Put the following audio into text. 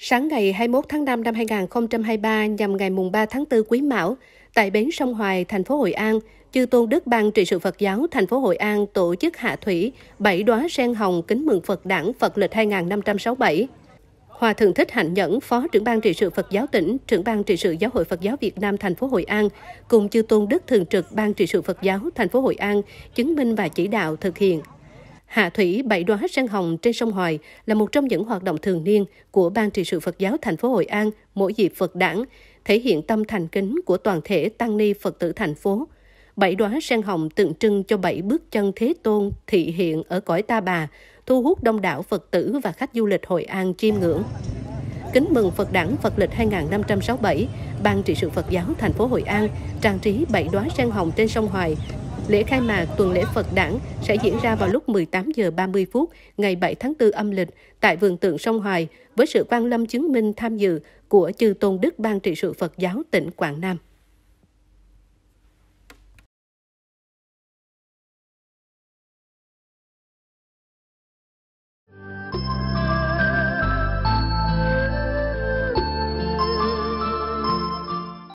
Sáng ngày 21 tháng 5 năm 2023 nhằm ngày mùng 3 tháng 4 Quý Mão, tại bến sông Hoài, thành phố Hội An, Chư Tôn Đức Ban trị sự Phật giáo thành phố Hội An tổ chức hạ thủy bảy đóa sen hồng kính mừng Phật đản Phật lịch 2567. Hòa thượng Thích Hạnh Nhẫn, Phó trưởng ban trị sự Phật giáo tỉnh, trưởng ban trị sự Giáo hội Phật giáo Việt Nam thành phố Hội An cùng chư Tôn Đức thường trực ban trị sự Phật giáo thành phố Hội An chứng minh và chỉ đạo thực hiện Hạ thủy bảy đóa sen hồng trên sông Hoài là một trong những hoạt động thường niên của Ban trị sự Phật giáo thành phố Hội An mỗi dịp Phật đản, thể hiện tâm thành kính của toàn thể tăng ni Phật tử thành phố. Bảy đóa sen hồng tượng trưng cho bảy bước chân Thế Tôn thị hiện ở cõi Ta Bà, thu hút đông đảo Phật tử và khách du lịch Hội An chiêm ngưỡng. Kính mừng Phật đản Phật lịch 2567, Ban trị sự Phật giáo thành phố Hội An trang trí bảy đóa sen hồng trên sông Hoài Lễ khai mạc tuần lễ Phật Đản sẽ diễn ra vào lúc 18 giờ 30 phút ngày 7 tháng 4 âm lịch tại vườn tượng sông Hoài với sự quan lâm chứng minh tham dự của chư tôn đức ban trị sự Phật giáo tỉnh Quảng Nam.